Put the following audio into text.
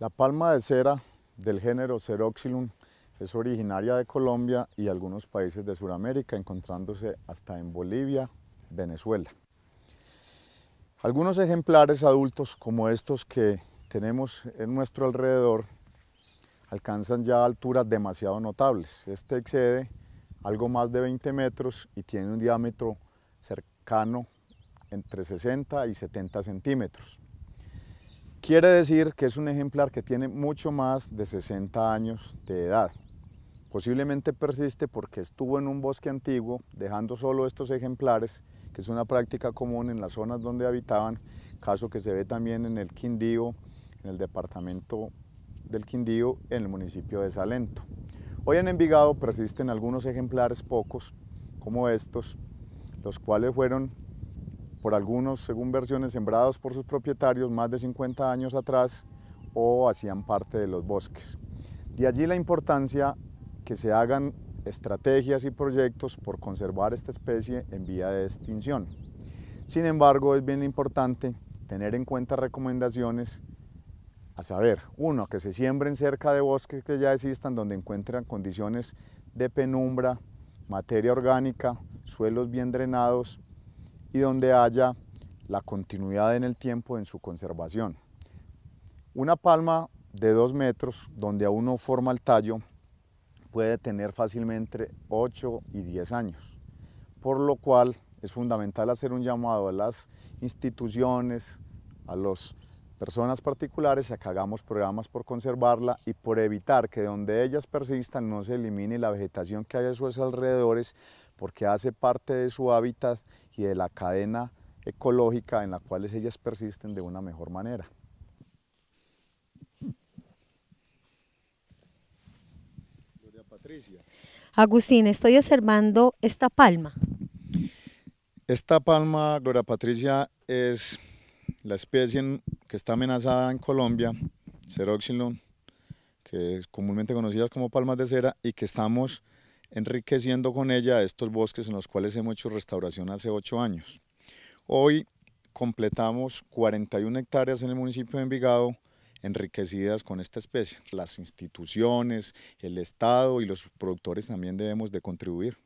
La palma de cera del género Ceroxylum es originaria de Colombia y algunos países de Sudamérica, encontrándose hasta en Bolivia, Venezuela. Algunos ejemplares adultos como estos que tenemos en nuestro alrededor alcanzan ya alturas demasiado notables. Este excede algo más de 20 metros y tiene un diámetro cercano entre 60 y 70 centímetros. Quiere decir que es un ejemplar que tiene mucho más de 60 años de edad. Posiblemente persiste porque estuvo en un bosque antiguo, dejando solo estos ejemplares, que es una práctica común en las zonas donde habitaban, caso que se ve también en el Quindío, en el departamento del Quindío, en el municipio de Salento. Hoy en Envigado persisten algunos ejemplares pocos, como estos, los cuales fueron por algunos, según versiones, sembrados por sus propietarios más de 50 años atrás o hacían parte de los bosques. De allí la importancia que se hagan estrategias y proyectos por conservar esta especie en vía de extinción. Sin embargo, es bien importante tener en cuenta recomendaciones a saber, uno, que se siembren cerca de bosques que ya existan donde encuentran condiciones de penumbra, materia orgánica, suelos bien drenados y donde haya la continuidad en el tiempo en su conservación. Una palma de 2 metros donde aún no forma el tallo puede tener fácilmente 8 y 10 años, por lo cual es fundamental hacer un llamado a las instituciones, a las personas particulares a que hagamos programas por conservarla y por evitar que donde ellas persistan no se elimine la vegetación que hay a sus alrededores porque hace parte de su hábitat y de la cadena ecológica en la cual ellas persisten de una mejor manera. Agustín, estoy observando esta palma. Esta palma, Gloria Patricia, es la especie que está amenazada en Colombia, Ceroxilon, que es comúnmente conocida como palmas de cera, y que estamos enriqueciendo con ella estos bosques en los cuales hemos hecho restauración hace ocho años. Hoy completamos 41 hectáreas en el municipio de Envigado enriquecidas con esta especie. Las instituciones, el Estado y los productores también debemos de contribuir.